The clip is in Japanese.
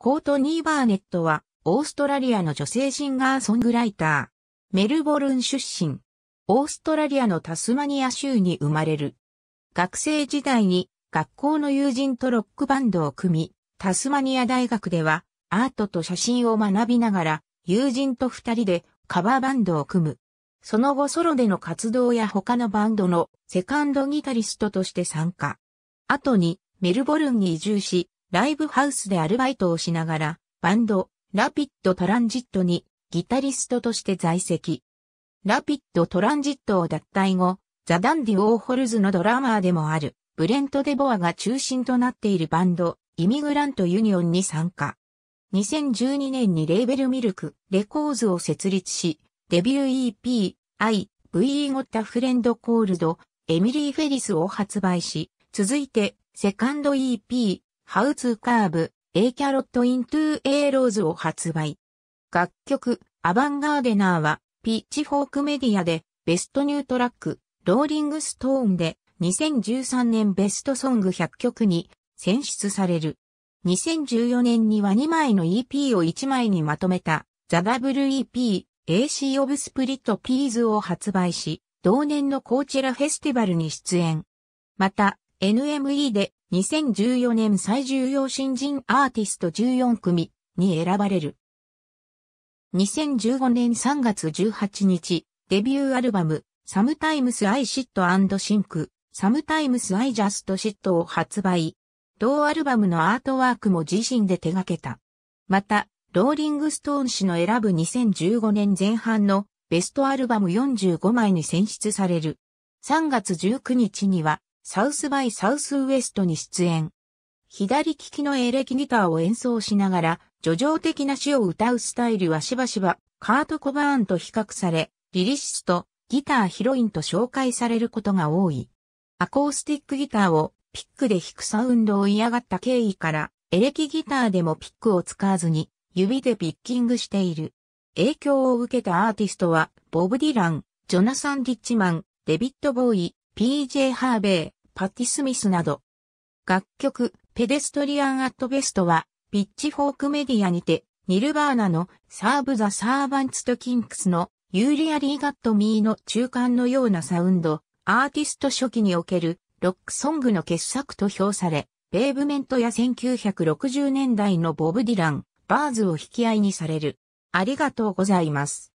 コートニー・バーネットは、オーストラリアの女性シンガーソングライター。メルボルン出身。オーストラリアのタスマニア州に生まれる。学生時代に学校の友人とロックバンドを組み、タスマニア大学ではアートと写真を学びながら友人と二人でカバーバンドを組む。その後ソロでの活動や他のバンドのセカンドギタリストとして参加。後にメルボルンに移住し、ライブハウスでアルバイトをしながら、バンド、ラピッドトランジットに、ギタリストとして在籍。ラピッドトランジットを脱退後、ザ・ダンディ・オーホルズのドラマーでもある、ブレント・デボアが中心となっているバンド、イミグラント・ユニオンに参加。2012年にレーベルミルク、レコーズを設立し、デビュー EP、I、VE ゴッタフレンドコールド、エミリー・フェリスを発売し、続いて、セカンド EP、ハウツーカーブ、A キャロットイントゥー A ローズを発売。楽曲、アバンガーデナーは、ピッチフォークメディアで、ベストニュートラック、ローリングストーンで、2013年ベストソング100曲に選出される。2014年には2枚の EP を1枚にまとめた、ザ・ WEP、AC of Split Peas を発売し、同年のコーチェラフェスティバルに出演。また、NME で2014年最重要新人アーティスト14組に選ばれる。2015年3月18日、デビューアルバム、サムタイムスアイシットアンドシンク、サムタイムスアイジャストシットを発売。同アルバムのアートワークも自身で手掛けた。また、ローリングストーン氏の選ぶ2015年前半のベストアルバム45枚に選出される。3月19日にはサウスバイサウスウエストに出演。左利きのエレキギターを演奏しながら、叙情的な詩を歌うスタイルはしばしば、カート・コバーンと比較され、リリシスとギターヒロインと紹介されることが多い。アコースティックギターをピックで弾くサウンドを嫌がった経緯から、エレキギターでもピックを使わずに、指でピッキングしている。影響を受けたアーティストは、ボブ・ディラン、ジョナサン・ディッチマン、デビッド・ボーイ、PJ ハーベイ、パティ・スミスなど。楽曲、ペデストリアン・アット・ベストは、ピッチフォークメディアにて、ニルバーナのサーブ・ザ・サーバンツ・とキンクスのユーリア・リー・ガット・ミーの中間のようなサウンド、アーティスト初期におけるロックソングの傑作と評され、ベーブメントや1960年代のボブ・ディラン、バーズを引き合いにされる。ありがとうございます。